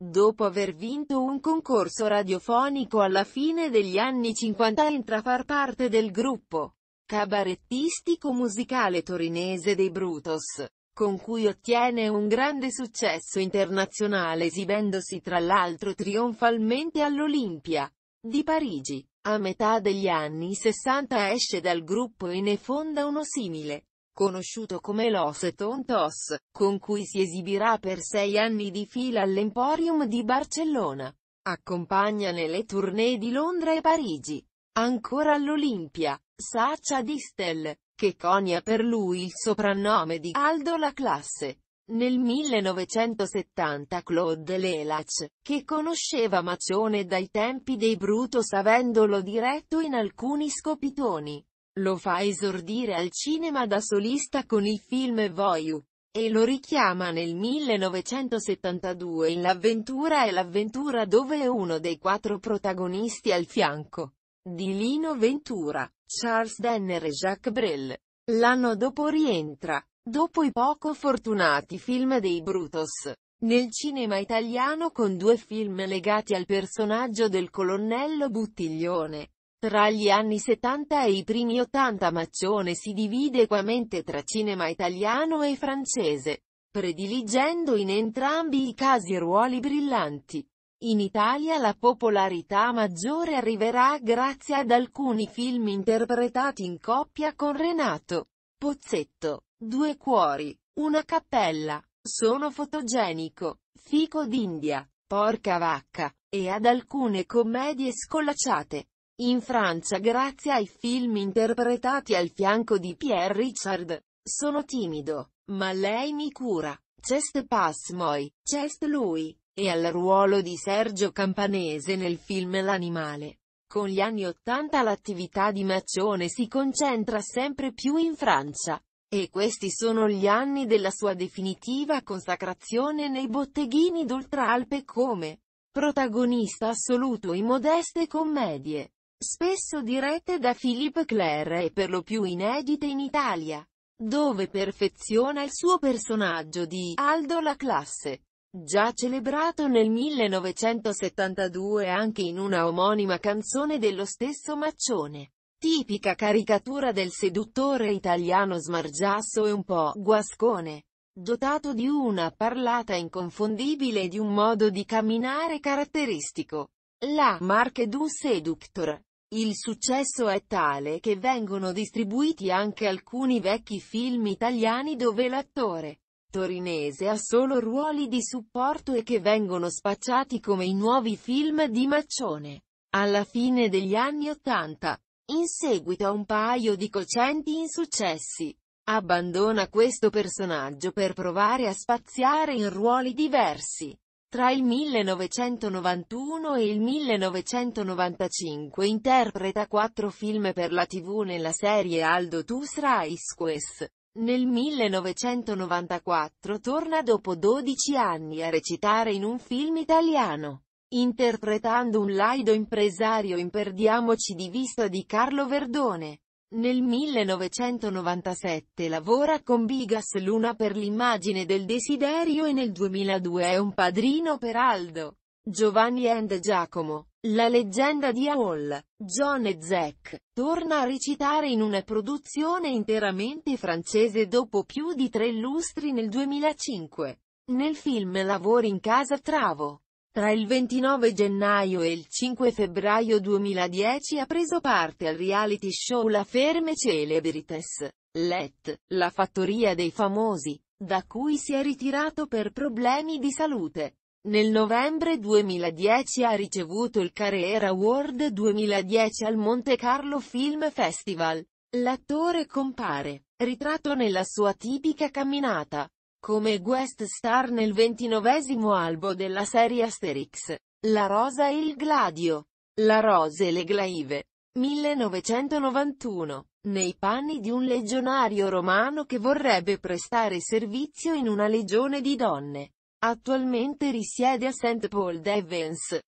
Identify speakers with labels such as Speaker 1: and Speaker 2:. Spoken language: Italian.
Speaker 1: Dopo aver vinto un concorso radiofonico alla fine degli anni 50 entra a far parte del gruppo cabarettistico musicale torinese dei Brutos, con cui ottiene un grande successo internazionale esibendosi tra l'altro trionfalmente all'Olimpia di Parigi. A metà degli anni 60 esce dal gruppo e ne fonda uno simile, conosciuto come Los Tontos, con cui si esibirà per sei anni di fila all'Emporium di Barcellona. Accompagna nelle tournée di Londra e Parigi. Ancora all'Olimpia, Sacha Distel, che conia per lui il soprannome di Aldo la classe. Nel 1970 Claude Lelach, che conosceva Macione dai tempi dei Brutus avendolo diretto in alcuni scopitoni, lo fa esordire al cinema da solista con il film Voyou. E lo richiama nel 1972 in L'avventura e l'avventura dove è uno dei quattro protagonisti al fianco di Lino Ventura, Charles Denner e Jacques Brel. L'anno dopo rientra, dopo i poco fortunati film dei Brutus, nel cinema italiano con due film legati al personaggio del colonnello Buttiglione. Tra gli anni 70 e i primi 80 Maccione si divide equamente tra cinema italiano e francese, prediligendo in entrambi i casi ruoli brillanti. In Italia la popolarità maggiore arriverà grazie ad alcuni film interpretati in coppia con Renato Pozzetto, Due cuori, Una cappella, Sono fotogenico, Fico d'India, Porca vacca, e ad alcune commedie scollacciate. In Francia grazie ai film interpretati al fianco di Pierre Richard. Sono timido, ma lei mi cura. Cest pass moi, cest lui. E al ruolo di Sergio Campanese nel film L'animale. Con gli anni Ottanta l'attività di Maccione si concentra sempre più in Francia. E questi sono gli anni della sua definitiva consacrazione nei botteghini d'Oltralpe come protagonista assoluto in modeste commedie spesso dirette da Philippe Clair e per lo più inedite in Italia, dove perfeziona il suo personaggio di Aldo la classe, già celebrato nel 1972 anche in una omonima canzone dello stesso Maccione. Tipica caricatura del seduttore italiano smargiasso e un po' guascone, dotato di una parlata inconfondibile e di un modo di camminare caratteristico. La Marche du Seductor, il successo è tale che vengono distribuiti anche alcuni vecchi film italiani dove l'attore torinese ha solo ruoli di supporto e che vengono spacciati come i nuovi film di Maccione. Alla fine degli anni Ottanta, in seguito a un paio di cocenti insuccessi, abbandona questo personaggio per provare a spaziare in ruoli diversi. Tra il 1991 e il 1995 interpreta quattro film per la tv nella serie Aldo Tus Raisques. Nel 1994 torna dopo 12 anni a recitare in un film italiano, interpretando un laido impresario in Perdiamoci di vista di Carlo Verdone. Nel 1997 lavora con Bigas Luna per l'immagine del desiderio e nel 2002 è un padrino per Aldo, Giovanni and Giacomo. La leggenda di Hall, John e Zack, torna a recitare in una produzione interamente francese dopo più di tre lustri nel 2005. Nel film lavori in casa Travo. Tra il 29 gennaio e il 5 febbraio 2010 ha preso parte al reality show La Ferme Celebrites, Let, la fattoria dei famosi, da cui si è ritirato per problemi di salute. Nel novembre 2010 ha ricevuto il Career Award 2010 al Monte Carlo Film Festival. L'attore compare, ritratto nella sua tipica camminata, come guest star nel ventinovesimo albo della serie Asterix, La Rosa e il Gladio, La Rosa e le Glaive, 1991, nei panni di un legionario romano che vorrebbe prestare servizio in una legione di donne. Attualmente risiede a St. Paul d'Evans,